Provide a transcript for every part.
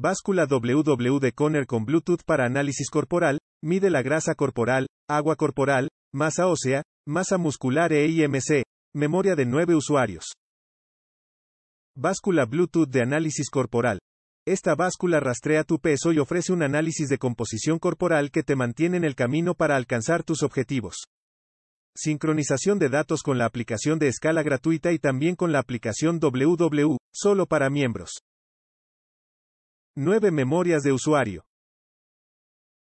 Báscula WW de Conner con Bluetooth para análisis corporal, mide la grasa corporal, agua corporal, masa ósea, masa muscular e IMC, memoria de 9 usuarios. Báscula Bluetooth de análisis corporal. Esta báscula rastrea tu peso y ofrece un análisis de composición corporal que te mantiene en el camino para alcanzar tus objetivos. Sincronización de datos con la aplicación de escala gratuita y también con la aplicación WW, solo para miembros. 9 memorias de usuario.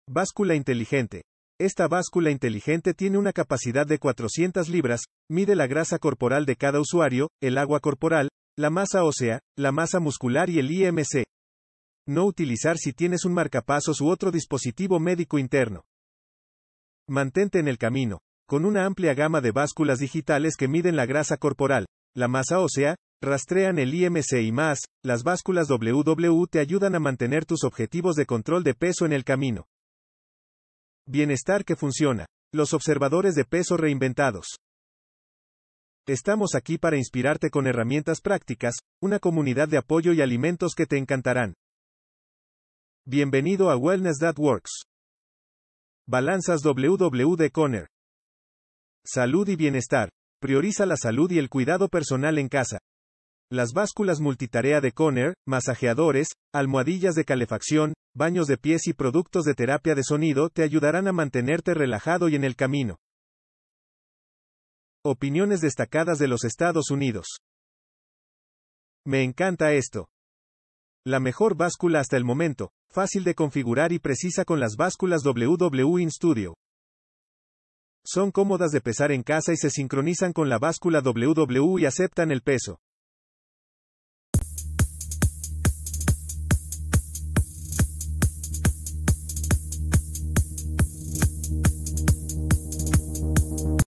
Báscula inteligente. Esta báscula inteligente tiene una capacidad de 400 libras, mide la grasa corporal de cada usuario, el agua corporal, la masa ósea, la masa muscular y el IMC. No utilizar si tienes un marcapasos u otro dispositivo médico interno. Mantente en el camino, con una amplia gama de básculas digitales que miden la grasa corporal, la masa ósea, Rastrean el IMC y más, las básculas WW te ayudan a mantener tus objetivos de control de peso en el camino. Bienestar que funciona. Los observadores de peso reinventados. Estamos aquí para inspirarte con herramientas prácticas, una comunidad de apoyo y alimentos que te encantarán. Bienvenido a Wellness That Works. Balanzas WW de Conner. Salud y bienestar. Prioriza la salud y el cuidado personal en casa. Las básculas multitarea de Conner, masajeadores, almohadillas de calefacción, baños de pies y productos de terapia de sonido te ayudarán a mantenerte relajado y en el camino. Opiniones destacadas de los Estados Unidos. Me encanta esto. La mejor báscula hasta el momento, fácil de configurar y precisa con las básculas WW in e Studio. Son cómodas de pesar en casa y se sincronizan con la báscula WW e y aceptan el peso.